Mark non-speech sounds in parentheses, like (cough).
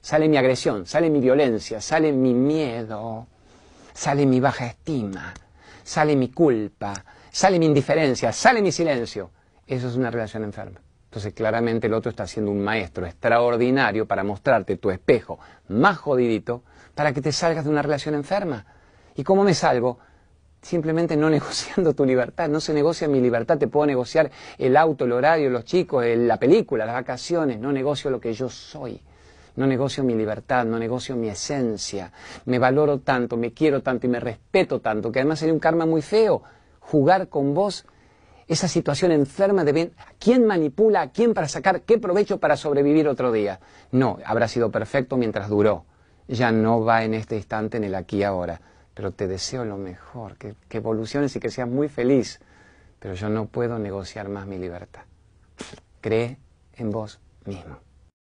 sale mi agresión, sale mi violencia, sale mi miedo, sale mi baja estima, sale mi culpa, sale mi indiferencia, sale mi silencio. Eso es una relación enferma. Entonces claramente el otro está siendo un maestro extraordinario para mostrarte tu espejo más jodidito para que te salgas de una relación enferma. ¿Y cómo me salgo? Simplemente no (laughs) negociando tu libertad, no se negocia mi libertad, te puedo negociar el auto, el horario, los chicos, la película, las vacaciones, no negocio lo que yo soy no negocio mi libertad, no negocio mi esencia, me valoro tanto, me quiero tanto y me respeto tanto, que además sería un karma muy feo jugar con vos esa situación enferma de quién manipula a quién para sacar qué provecho para sobrevivir otro día. No, habrá sido perfecto mientras duró. Ya no va en este instante, en el aquí y ahora. Pero te deseo lo mejor, que, que evoluciones y que seas muy feliz. Pero yo no puedo negociar más mi libertad. Cree en vos mismo.